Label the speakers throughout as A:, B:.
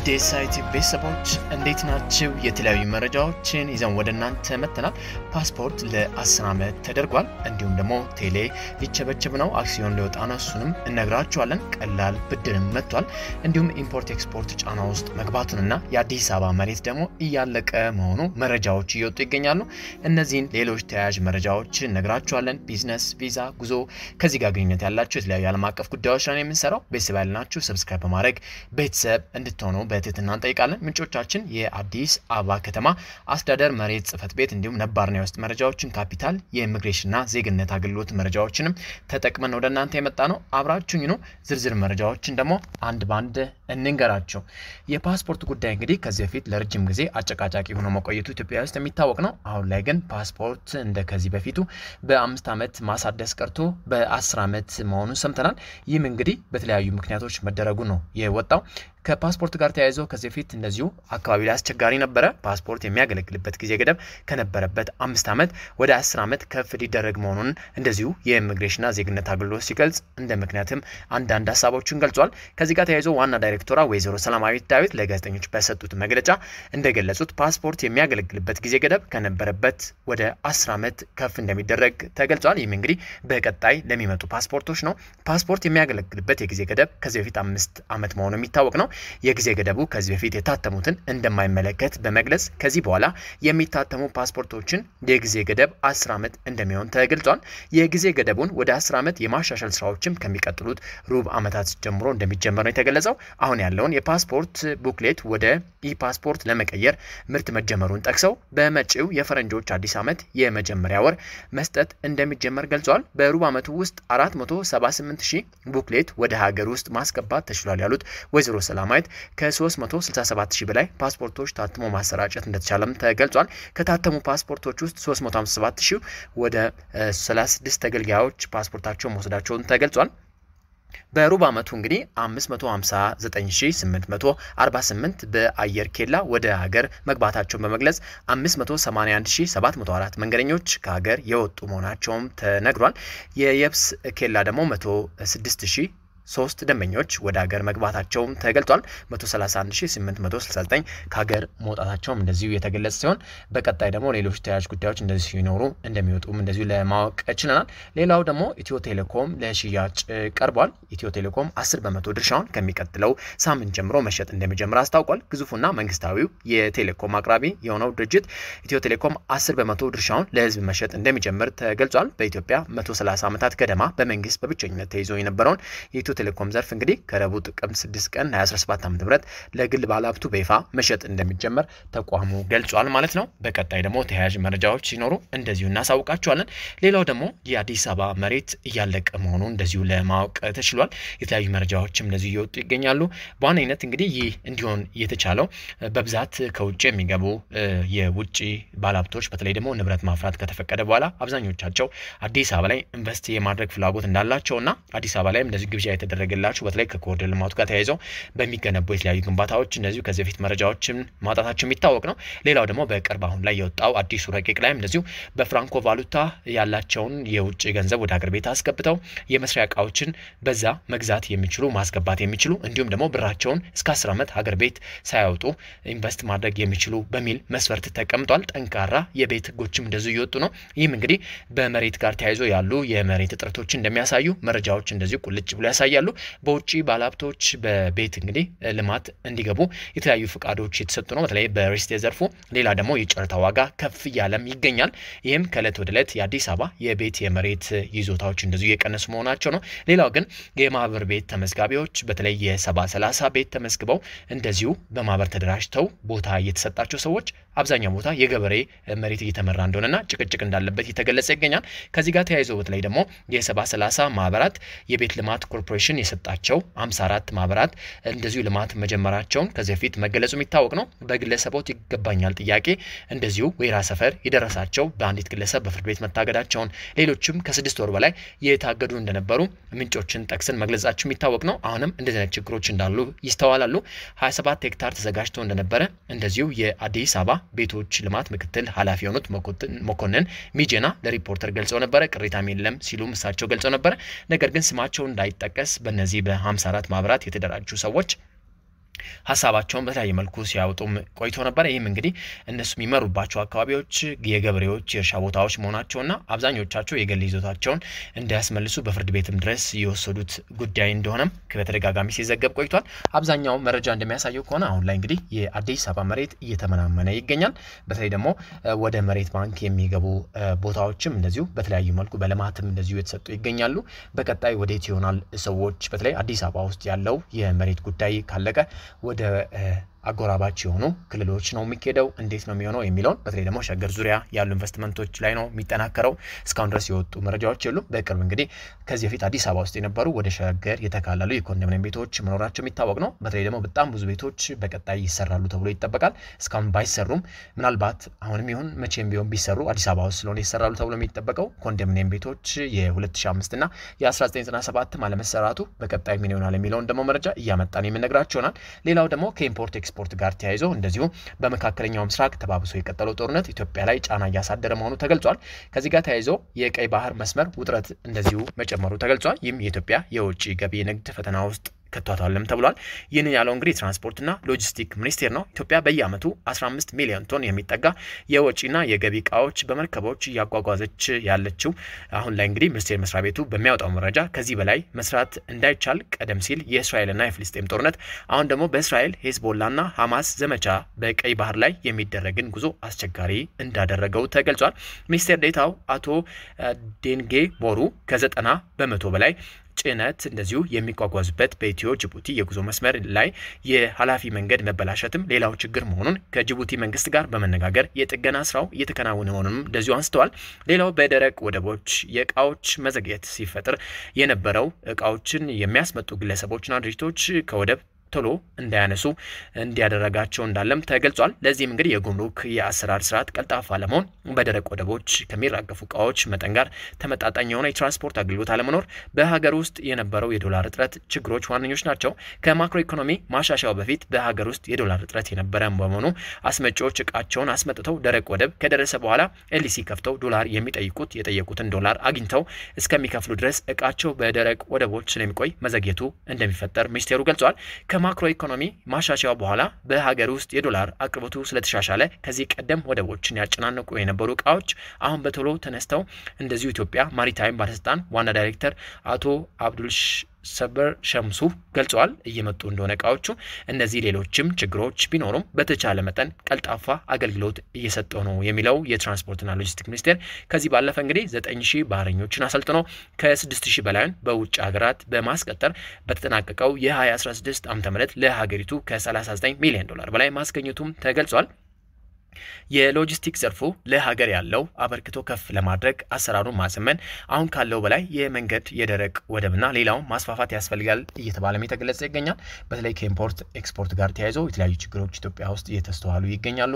A: አዲስ ሳይቲ ቤተሰቦች እንዴት ናቸው? የተለያዩ መረጃዎችን ይዘን ወደ እናንተ መተናል። ፓስፖርት ለ10 ዓመት ተደርጓል። እንዲሁም ደግሞ ቴሌ ሊቸበቸብ ነው፣ አክሲዮን ሊወጣ ነው። እሱንም እነግራችኋለን። ቀላል ብድርም መጥቷል። እንዲሁም ኢምፖርት ኤክስፖርት ጫና ውስጥ መግባቱንና የአዲስ አበባ መሬት ደግሞ እያለቀ መሆኑ መረጃዎች እየወጡ ይገኛሉ። እነዚህን ሌሎች ተያያዥ መረጃዎች እነግራችኋለን። ቢዝነስ፣ ቪዛ፣ ጉዞ ከዚህ ጋር ግንኙነት ያላቸው የተለያዩ ዓለም አቀፍ ጉዳዮች ነው የምንሰራው ቤተሰብ ያልናችሁ ሰብስክራይብ በማድረግ ቤተሰብ እንድትሆኑ በትህትና እንጠይቃለን። ምንጮቻችን የአዲስ አበባ ከተማ አስተዳደር መሬት ጽህፈት ቤት እንዲሁም ነባርና የውስጥ መረጃዎችን፣ ካፒታል፣ የኢሚግሬሽንና ዜግነት አገልግሎት መረጃዎችንም ተጠቅመን ወደ እናንተ የመጣ ነው። አብራችሁኝ ነው። ዝርዝር መረጃዎችን ደግሞ አንድ በአንድ እንንገራቸው። የፓስፖርት ጉዳይ እንግዲህ ከዚህ በፊት ለረጅም ጊዜ አጨቃጫቂ ሆኖ መቆየቱ ኢትዮጵያ ውስጥ የሚታወቅ ነው። አሁን ላይ ግን ፓስፖርት እንደ ከዚህ በፊቱ በአምስት ዓመት ማሳደስ ቀርቶ በአስር ዓመት መሆኑን ሰምተናል። ይህም እንግዲህ በተለያዩ ምክንያቶች መደረጉ ነው የወጣው። ከፓስፖርት ጋር ተያይዞ ከዚህ በፊት እንደዚሁ አካባቢ ላይ አስቸጋሪ ነበረ። ፓስፖርት የሚያገለግልበት ጊዜ ገደብ ከነበረበት አምስት ዓመት ወደ አስር ዓመት ከፍ ሊደረግ መሆኑን እንደዚሁ የኢሚግሬሽንና ዜግነት አገልግሎት ሲገልጽ እንደ ምክንያትም አንዳንድ ሀሳቦችን ገልጿል። ከዚህ ጋር ተያይዞ ዋና ዳይሬክቶራ ወይዘሮ ሰላማዊት ዳዊት ለጋዜጠኞች በሰጡት መግለጫ እንደገለጹት ፓስፖርት የሚያገለግልበት ጊዜ ገደብ ከነበረበት ወደ አስር ዓመት ከፍ እንደሚደረግ ተገልጿል። ይህም እንግዲህ በቀጣይ ለሚመጡ ፓስፖርቶች ነው። ፓስፖርት የሚያገለግልበት የጊዜ ገደብ ከዚህ በፊት አምስት ዓመት መሆኑ የሚታወቅ ነው። የጊዜ ገደቡ ከዚህ በፊት የታተሙትን እንደማይመለከት በመግለጽ ከዚህ በኋላ የሚታተሙ ፓስፖርቶችን የጊዜ ገደብ 10 ዓመት እንደሚሆን ተገልጿል። የጊዜ ገደቡን ወደ 10 ዓመት የማሻሻል ስራዎችም ከሚቀጥሉት ሩብ ዓመታት ጀምሮ እንደሚጀመር ነው የተገለጸው። አሁን ያለውን የፓስፖርት ቡክሌት ወደ ኢፓስፖርት ለመቀየር ምርት መጀመሩን ጠቅሰው በመጪው የፈረንጆች አዲስ ዓመት የመጀመሪያ ወር መስጠት እንደሚጀመር ገልጿል። በሩብ ዓመቱ ውስጥ 478 ሺህ ቡክሌት ወደ ሀገር ውስጥ ማስገባት ተችሏል ያሉት ወይዘሮ ሰላም ለማየት ከ367 ሺህ በላይ ፓስፖርቶች ታትሞ ማሰራጨት እንደተቻለም ተገልጿል። ከታተሙ ፓስፖርቶች ውስጥ 357 ሺህ ወደ 36 ተገልጋዮች ፓስፖርታቸውን መውሰዳቸውን ተገልጿል። በሩብ ዓመቱ እንግዲህ 559848 በአየር ኬላ ወደ ሀገር መግባታቸውን በመግለጽ 581704 መንገደኞች ከሀገር የወጡ መሆናቸውም ተነግሯል። የየብስ ኬላ ደግሞ 106000 ሶስት ደንበኞች ወደ ሀገር መግባታቸውም ተገልጧል። 131869 ከሀገር መውጣታቸውም እንደዚሁ የተገለጸ ሲሆን በቀጣይ ደግሞ ሌሎች ተያያዥ ጉዳዮች እንደዚህ ሲኖሩ እንደሚወጡም እንደዚሁ ለማወቅ ችለናል። ሌላው ደግሞ ኢትዮ ቴሌኮም ለሽያጭ ቀርቧል። ኢትዮ ቴሌኮም 10 በመቶ ድርሻውን ከሚቀጥለው ሳምንት ጀምሮ መሸጥ እንደሚጀምር አስታውቋል። ግዙፉና መንግስታዊው የቴሌኮም አቅራቢ የሆነው ድርጅት ኢትዮ ቴሌኮም 10 በመቶ ድርሻውን ለህዝብ መሸጥ እንደሚጀምር ተገልጿል። በኢትዮጵያ 130 ዓመታት ገደማ በመንግስት በብቸኝነት ተይዞ የነበረውን የኢትዮ ቴሌኮም ዘርፍ እንግዲህ ከረቡዕ ጥቅምት 6 ቀን 2017 ዓ.ም ለግል ባለሀብቱ በይፋ መሸጥ እንደሚጀመር ተቋሙ ገልጿል ማለት ነው። በቀጣይ ደግሞ ተያያዥ መረጃዎች ሲኖሩ እንደዚሁ እናሳውቃቸዋለን። ሌላው ደግሞ የአዲስ አበባ መሬት እያለቀ መሆኑ እንደዚሁ ለማወቅ ተችሏል። የተለያዩ መረጃዎችም እንደዚሁ እየወጡ ይገኛሉ። በዋነኝነት እንግዲህ ይህ እንዲሆን የተቻለው በብዛት ከውጭ የሚገቡ የውጭ ባለሀብቶች በተለይ ደግሞ ንብረት ማፍራት ከተፈቀደ በኋላ አብዛኞቻቸው አዲስ አበባ ላይ ኢንቨስት የማድረግ ፍላጎት እንዳላቸውና አዲስ አበባ ላይም እንደዚሁ ግብዣ የተደረገላቸው በተለይ ከኮሪደር ልማቱ ጋር ተያይዘው በሚገነቡ የተለያዩ ግንባታዎች እነዚሁ ከዚህ በፊት መረጃዎችን ማውጣታቸው የሚታወቅ ነው። ሌላው ደግሞ በቅርብ አሁን ላይ የወጣው አዲሱ ረቂቅ ላይም እንደዚሁ በፍራንኮ ቫሉታ ያላቸውን የውጭ ገንዘብ ወደ ሀገር ቤት አስገብተው የመስሪያ እቃዎችን በዛ መግዛት የሚችሉ ማስገባት የሚችሉ እንዲሁም ደግሞ ብራቸውን እስከ አስር ዓመት ሀገር ቤት ሳያወጡ ኢንቨስት ማድረግ የሚችሉ በሚል መስፈርት ተቀምጧል። ጠንካራ የቤት ህጎችም እንደዚሁ እየወጡ ነው። ይህም እንግዲህ በመሬት ጋር ተያይዞ ያሉ የመሬት እጥረቶች እንደሚያሳዩ መረጃዎች እንደዚሁ ቁልጭ ብሎ ያሳያል። ይታያሉ። በውጭ ባለሀብቶች በቤት እንግዲህ ልማት እንዲገቡ የተለያዩ ፍቃዶች የተሰጡ ነው። በተለይ በሪስት ዘርፉ። ሌላ ደግሞ የጨረታ ዋጋ ከፍ እያለም ይገኛል። ይህም ከእለት ወደ እለት የአዲስ አበባ የቤት የመሬት ይዞታዎች እንደዚሁ እየቀነሱ መሆናቸው ነው። ሌላው ግን የማህበር ቤት ተመዝጋቢዎች በተለይ የሰባ ሰላሳ ቤት ተመዝግበው እንደዚሁ በማህበር ተደራጅተው ቦታ የተሰጣቸው ሰዎች አብዛኛው ቦታ የገበሬ መሬት እየተመራ እንደሆነና ጭቅጭቅ እንዳለበት እየተገለጸ ይገኛል። ከዚህ ጋር ተያይዞ በተለይ ደግሞ የሰባ ሰላሳ ማህበራት የቤት ልማት ኮርፖሬሽን የሰጣቸው አራት ማህበራት እንደዚሁ ልማት መጀመራቸውን ከዚህ በፊት መገለጹ የሚታወቅ ነው። በግለሰቦት ይገባኛል ጥያቄ እንደዚሁ ወይራ ሰፈር የደረሳቸው በአንዲት ግለሰብ በፍርድ ቤት መታገዳቸውን ሌሎችም ከስድስት ወር በላይ የታገዱ እንደነበሩ ምንጮችን ጠቅስን መግለጻቸው የሚታወቅ ነው። አሁንም እንደዚህ አይነት ችግሮች እንዳሉ ይስተዋላሉ። 27 ሄክታር ተዘጋጅቶ እንደነበረ እንደዚሁ የአዲስ አበባ ቤቶች ልማት ምክትል ኃላፊ የሆኑት መኮንን ሚጄና ለሪፖርተር ገልጸው ነበረ። ቅሬታም የለም ሲሉም እሳቸው ገልጸው ነበረ። ነገር ግን ስማቸው እንዳይጠቀስ በእነዚህ በ54 ማብራት የተደራጁ ሰዎች ሀሳባቸውን በተለያየ መልኩ ሲያወጡም ቆይቶ ነበር። ይህም እንግዲህ እነሱ የሚመሩባቸው አካባቢዎች የገበሬዎች የእርሻ ቦታዎች መሆናቸውና አብዛኞቻቸው የግል ይዞታቸውን እንዳያስመልሱ በፍርድ ቤትም ድረስ የወሰዱት ጉዳይ እንደሆነም በተደጋጋሚ ሲዘገብ ቆይቷል። አብዛኛው መረጃ እንደሚያሳየው ከሆነ አሁን ላይ እንግዲህ የአዲስ አበባ መሬት እየተመናመነ ይገኛል። በተለይ ደግሞ ወደ መሬት ባንክ የሚገቡ ቦታዎችም እንደዚሁ በተለያዩ መልኩ በልማትም እንደዚሁ የተሰጡ ይገኛሉ። በቀጣይ ወዴት ይሆናል ሰዎች በተለይ አዲስ አበባ ውስጥ ያለው የመሬት ጉዳይ ካለቀ What do it. አጎራባች የሆኑ ክልሎች ነው የሚካሄደው። እንዴት ነው የሚሆነው የሚለውን በተለይ ደግሞ ሸገር ዙሪያ ያሉ ኢንቨስትመንቶች ላይ ነው የሚጠናከረው። እስካሁን ድረስ የወጡ መረጃዎች የሉም። በቅርብ እንግዲህ ከዚህ በፊት አዲስ አበባ ውስጥ የነበሩ ወደ ሸገር የተካለሉ የኮንዶሚኒየም ቤቶች መኖራቸው የሚታወቅ ነው። በተለይ ደግሞ በጣም ብዙ ቤቶች በቀጣይ ይሰራሉ ተብሎ ይጠበቃል። እስካሁን ባይሰሩም ምናልባት አሁንም ይሁን መቼም ቢሆን ቢሰሩ አዲስ አበባ ውስጥ ስለሆነ ይሰራሉ ተብሎ የሚጠበቀው ኮንዶሚኒየም ቤቶች የ2005 እና የ1997 አለመሰራቱ በቀጣይ ምን ይሆናል የሚለውን ደግሞ መረጃ እያመጣን የምነግራችሁ ይሆናል። ሌላው ደግሞ ከኢምፖርት ኤክስፖርት ጋር ተያይዞ እንደዚሁ በመካከለኛው ምስራቅ ተባብሶ የቀጠለው ጦርነት ኢትዮጵያ ላይ ጫና እያሳደረ መሆኑ ተገልጿል። ከዚህ ጋር ተያይዞ የቀይ ባህር መስመር ውጥረት እንደዚሁ መጨመሩ ተገልጿል። ይህም የኢትዮጵያ የውጭ ገቢ ንግድ ፈተና ውስጥ ከቷታለም ተብሏል። ይህንን ያለው እንግዲህ ትራንስፖርትና ሎጂስቲክ ሚኒስቴር ነው። ኢትዮጵያ በየአመቱ 15 ሚሊዮን ቶን የሚጠጋ የወጪና የገቢ እቃዎች በመርከቦች እያጓጓዘች ያለችው አሁን ላይ እንግዲህ ሚኒስቴር መስሪያ ቤቱ በሚያወጣው መረጃ ከዚህ በላይ መስራት እንዳይቻል ቀደም ሲል የእስራኤልና የፍልስጤም ጦርነት አሁን ደግሞ በእስራኤል ሄዝቦላና ሐማስ ዘመቻ በቀይ ባህር ላይ የሚደረግን ጉዞ አስቸጋሪ እንዳደረገው ተገልጿል። ሚኒስቴር ዴታው አቶ ዴንጌ ቦሩ ከዘጠና በመቶ በላይ ጭነት እንደዚሁ የሚጓጓዙበት በኢትዮ ጅቡቲ የጉዞ መስመር ላይ የኃላፊ መንገድ መበላሸትም ሌላው ችግር መሆኑን ከጅቡቲ መንግስት ጋር በመነጋገር የጥገና ስራው እየተከናወነ መሆኑንም እንደዚሁ አንስተዋል። ሌላው በደረቅ ወደቦች የእቃዎች መዘግየት ሲፈጥር የነበረው እቃዎችን የሚያስመጡ ግለሰቦችና ድርጅቶች ከወደብ ቶሎ እንዳያነሱ እንዲያደረጋቸው እንዳለም ተገልጿል። ለዚህም እንግዲህ የጉምሩክ የአሰራር ስርዓት ቀልጣፋ ለመሆን በደረቅ ወደቦች ከሚራገፉ እቃዎች መጠን ጋር ተመጣጣኝ የሆነ የትራንስፖርት አገልግሎት አለመኖር፣ በሀገር ውስጥ የነበረው የዶላር እጥረት ችግሮች ዋነኞች ናቸው። ከማክሮ ኢኮኖሚ ማሻሻያው በፊት በሀገር ውስጥ የዶላር እጥረት የነበረ በመሆኑ አስመጪዎች እቃቸውን አስመጥተው ደረቅ ወደብ ከደረሰ በኋላ ኤልሲ ከፍተው ዶላር የሚጠይቁት የጠየቁትን ዶላር አግኝተው እስከሚከፍሉ ድረስ እቃቸው በደረቅ ወደቦች ስለሚቆይ መዘግየቱ እንደሚፈጠር ሚኒስቴሩ ገልጿል። ከማክሮ ኢኮኖሚ ማሻሻያ በኋላ በሀገር ውስጥ የዶላር አቅርቦቱ ስለተሻሻለ ከዚህ ቀደም ወደቦችን ያጨናነቁ የነበሩ እቃዎች አሁን በቶሎ ተነስተው እንደዚሁ ኢትዮጵያ ማሪታይም ባለስልጣን ዋና ዳይሬክተር አቶ አብዱል ሰበር ሸምሱ ገልጸዋል። እየመጡ እንደሆነ እቃዎቹ። እነዚህ ሌሎችም ችግሮች ቢኖሩም በተቻለ መጠን ቀልጣፋ አገልግሎት እየሰጠው ነው የሚለው የትራንስፖርትና ሎጂስቲክ ሚኒስቴር ከዚህ ባለፈ እንግዲህ ዘጠኝ ሺህ ባህረኞችን አሰልጥኖ ከስድስት ሺህ በላይን በውጭ ሀገራት በማስቀጠር በተጠናቀቀው የ2016 ዓ ም ለሀገሪቱ ከ39 ሚሊዮን ዶላር በላይ ማስገኘቱም ተገልጿል። የሎጂስቲክ ዘርፉ ለሀገር ያለው አበርክቶ ከፍ ለማድረግ አሰራሩን ማዘመን፣ አሁን ካለው በላይ የመንገድ የደረቅ ወደብና ሌላውን ማስፋፋት ያስፈልጋል እየተባለም የተገለጸ ይገኛል። በተለይ ከኢምፖርት ኤክስፖርት ጋር ተያይዞ የተለያዩ ችግሮች ኢትዮጵያ ውስጥ እየተስተዋሉ ይገኛሉ።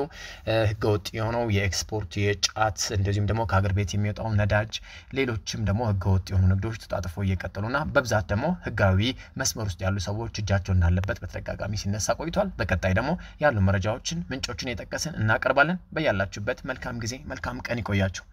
A: ህገወጥ የሆነው የኤክስፖርት የጫት እንደዚሁም ደግሞ ከሀገር ቤት የሚወጣው ነዳጅ፣ ሌሎችም ደግሞ ህገወጥ የሆኑ ንግዶች ተጣጥፎ እየቀጠሉና በብዛት ደግሞ ህጋዊ መስመር ውስጥ ያሉ ሰዎች እጃቸው እንዳለበት በተደጋጋሚ ሲነሳ ቆይቷል። በቀጣይ ደግሞ ያሉ መረጃዎችን ምንጮችን የጠቀስን እና እናቀርባለን። በያላችሁበት መልካም ጊዜ፣ መልካም ቀን ይቆያችሁ።